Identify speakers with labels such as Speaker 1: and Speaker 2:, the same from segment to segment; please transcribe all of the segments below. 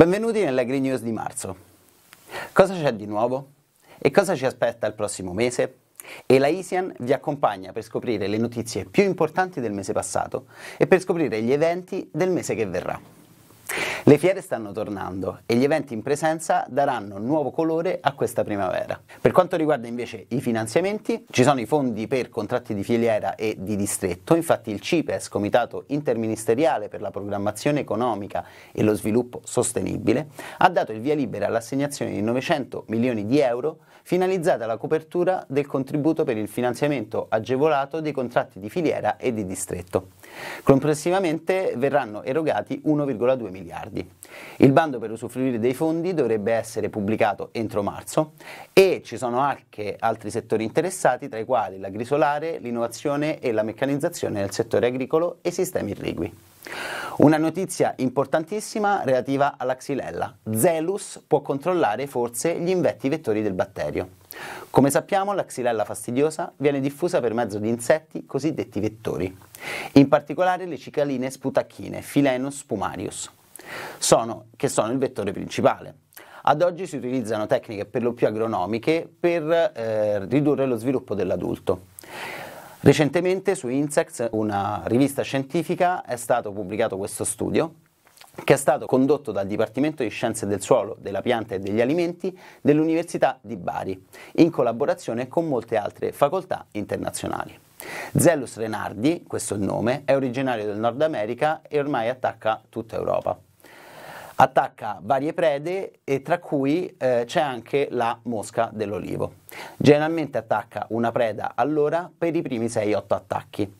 Speaker 1: Benvenuti nella Green News di marzo. Cosa c'è di nuovo? E cosa ci aspetta il prossimo mese? E la ISIAN vi accompagna per scoprire le notizie più importanti del mese passato e per scoprire gli eventi del mese che verrà. Le fiere stanno tornando e gli eventi in presenza daranno nuovo colore a questa primavera. Per quanto riguarda invece i finanziamenti, ci sono i fondi per contratti di filiera e di distretto, infatti il CIPES, Comitato Interministeriale per la Programmazione Economica e lo Sviluppo Sostenibile, ha dato il via libera all'assegnazione di 900 milioni di euro finalizzata alla copertura del contributo per il finanziamento agevolato dei contratti di filiera e di distretto. Complessivamente verranno erogati 1,2 miliardi miliardi. Il bando per usufruire dei fondi dovrebbe essere pubblicato entro marzo e ci sono anche altri settori interessati, tra i quali l'agrisolare, l'innovazione e la meccanizzazione nel settore agricolo e sistemi irrigui. Una notizia importantissima relativa alla xylella. Zelus può controllare forse gli invetti vettori del batterio. Come sappiamo, la xylella fastidiosa viene diffusa per mezzo di insetti cosiddetti vettori, in particolare le cicaline sputacchine, Philenus spumarius sono, che sono il vettore principale. Ad oggi si utilizzano tecniche per lo più agronomiche per eh, ridurre lo sviluppo dell'adulto. Recentemente su Insects, una rivista scientifica, è stato pubblicato questo studio che è stato condotto dal Dipartimento di Scienze del Suolo, della Pianta e degli Alimenti dell'Università di Bari, in collaborazione con molte altre facoltà internazionali. Zellus renardi, questo è il nome, è originario del Nord America e ormai attacca tutta Europa attacca varie prede e tra cui eh, c'è anche la mosca dell'olivo. Generalmente attacca una preda all'ora per i primi 6-8 attacchi.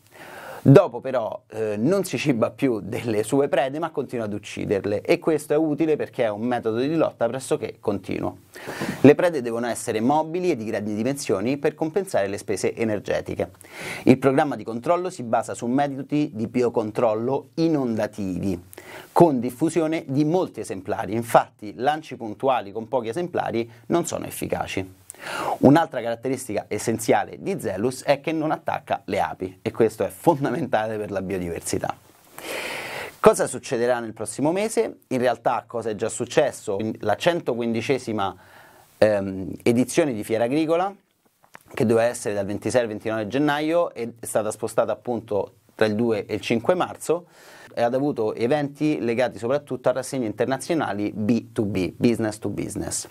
Speaker 1: Dopo però eh, non si ciba più delle sue prede ma continua ad ucciderle e questo è utile perché è un metodo di lotta pressoché continuo. Le prede devono essere mobili e di grandi dimensioni per compensare le spese energetiche. Il programma di controllo si basa su metodi di biocontrollo inondativi con diffusione di molti esemplari, infatti lanci puntuali con pochi esemplari non sono efficaci. Un'altra caratteristica essenziale di Zelus è che non attacca le api e questo è fondamentale per la biodiversità. Cosa succederà nel prossimo mese? In realtà cosa è già successo? La 115 ehm, edizione di Fiera Agricola che doveva essere dal 26 al 29 gennaio è stata spostata appunto tra il 2 e il 5 marzo e ha avuto eventi legati soprattutto a rassegne internazionali B2B, business to business.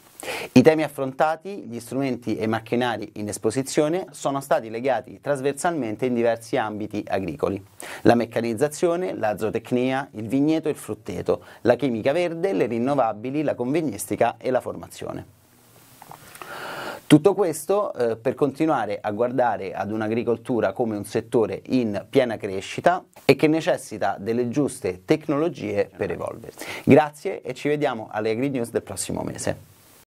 Speaker 1: I temi affrontati, gli strumenti e i macchinari in esposizione sono stati legati trasversalmente in diversi ambiti agricoli. La meccanizzazione, la zootecnia, il vigneto e il frutteto, la chimica verde, le rinnovabili, la convegnistica e la formazione. Tutto questo eh, per continuare a guardare ad un'agricoltura come un settore in piena crescita e che necessita delle giuste tecnologie per evolversi. Grazie e ci vediamo alle News del prossimo mese.